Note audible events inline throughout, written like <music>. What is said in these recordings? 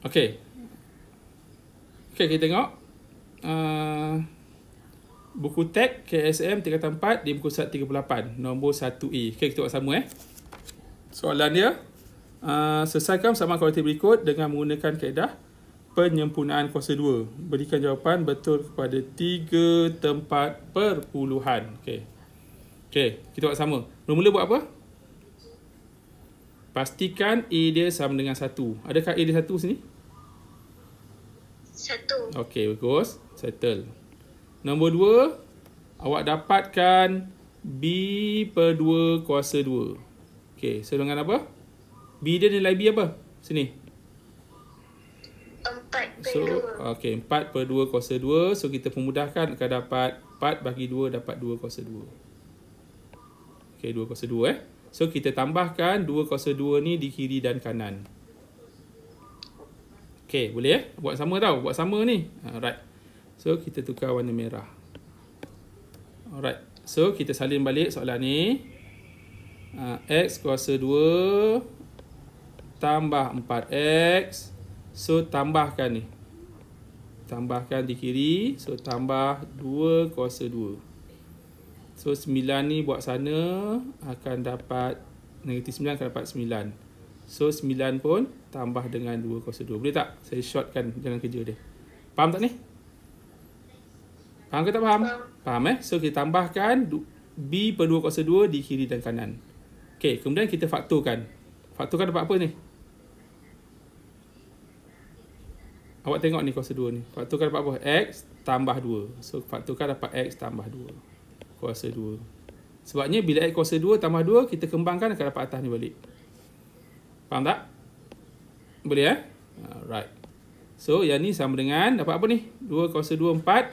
Okay. Okay, kita tengok. Uh, buku tek KSM tingkatan 4 di buku surat 38. Nombor 1E. Okay, kita buat sama eh. Soalan dia. Uh, ah, selesaikan sama kualiti berikut dengan menggunakan kaedah penyempurnaan kuasa 2. Berikan jawapan betul kepada 3 tempat perpuluhan. Okay. Okay, kita buat sama. Mula-mula buat apa? Pastikan A dia sama dengan 1. Adakah A dia 1 sini? 1. Okey, bagus. Settle. Nombor 2, awak dapatkan B per 2 kuasa 2. Okey, so dengan apa? B dia nilai B apa? Sini. 4 per 2. So, Okay, 4 per 2 kuasa 2. So, kita pemudahkan akan dapat 4 bagi 2 dapat 2 kuasa 2. Okey, 2 kuasa 2 eh. So kita tambahkan 2 kuasa 2 ni di kiri dan kanan. Okey, boleh ya? Eh? Buat sama tau, buat sama ni. Alright. So kita tukar warna merah. Alright. So kita salin balik soalan ni. Ah, X kuasa 2 tambah 4X. So tambahkan ni. Tambahkan di kiri. So tambah 2 kuasa 2. So 9 ni buat sana akan dapat negatif 9 akan dapat 9. So 9 pun tambah dengan 2 kuasa 2. Boleh tak? Saya shortkan jalan kerja dia. Faham tak ni? Faham ke tak faham? Faham eh? So kita tambahkan B per 2 kuasa 2 di kiri dan kanan. Okay, kemudian kita faktorkan. Faktorkan dapat apa ni? Awak tengok ni kuasa 2 ni. Faktorkan dapat apa? X tambah 2. So faktorkan dapat X tambah 2 kuasa 2. Sebabnya bila add kuasa 2 tambah 2, kita kembangkan akan dapat atas ni balik. Faham tak? Boleh Eh? Alright. So yang ni sama dengan dapat apa ni? 2 kuasa 2, 4.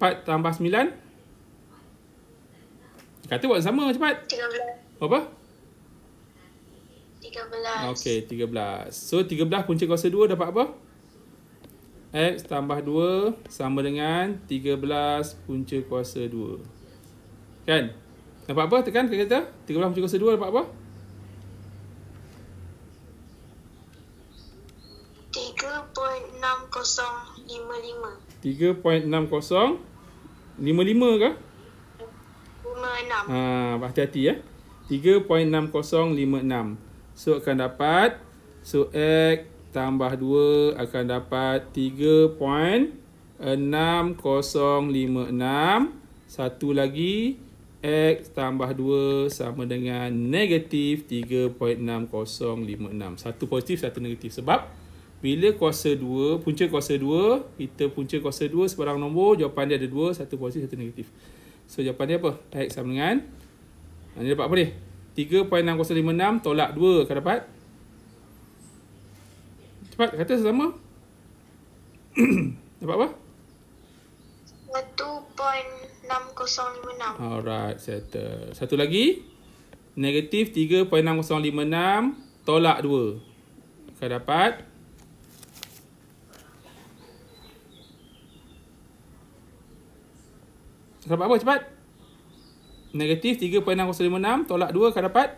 4 tambah 9. Kata buat sama cepat. 13. Apa? 13. Okay, 13. So 13 punca kuasa 2 dapat apa? X tambah 2 sama dengan 13 punca kuasa 2. Kan? Nampak apa? Tekan kat kereta. 13 punca kuasa 2 dapat apa? 3.6055 3.6055 ke? 56 Haa, hati-hati ya 3.6056 So akan dapat So X tambah 2 akan dapat 3.6056. Satu lagi X tambah 2 sama dengan negatif 3.6056. Satu positif, satu negatif. Sebab bila kuasa 2, punca kuasa 2, kita punca kuasa 2 sebarang nombor, jawapan dia ada 2, satu positif, satu negatif. So jawapan dia apa? X sama dengan, ni dapat apa ni? 3.6056 tolak 2 akan dapat 3.6056. Cepat, kata sama. <clears throat> Dapat apa? 1.6056. Alright, settle. Satu lagi. Negatif 3.6056. Tolak 2. Kau dapat. Dapat apa cepat? Negatif 3.6056. Tolak 2. Kau dapat.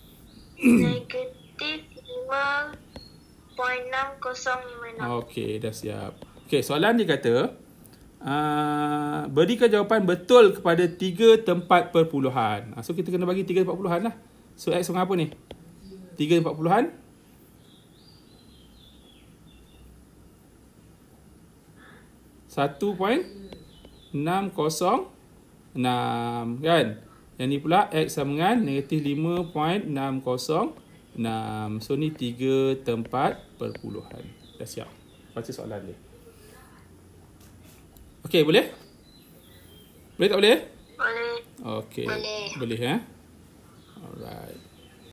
<clears throat> Negatif 5. Okey, 6.605. Okey, dah siap. Okay, soalan dia kata, uh, berikan jawapan betul kepada tiga tempat perpuluhan. Ah, so, kita kena bagi tiga tempat perpuluhan lah. So, X dengan apa ni? Tiga tempat perpuluhan? Satu poin enam kosong enam kan? Yang ni pula X sama dengan negatif lima poin enam kosong enam enam. So ni tiga tempat perpuluhan. Dah siap. Baca soalan ni. Okey, boleh? Boleh tak boleh? Boleh. Okey. Boleh. Boleh, eh? Alright.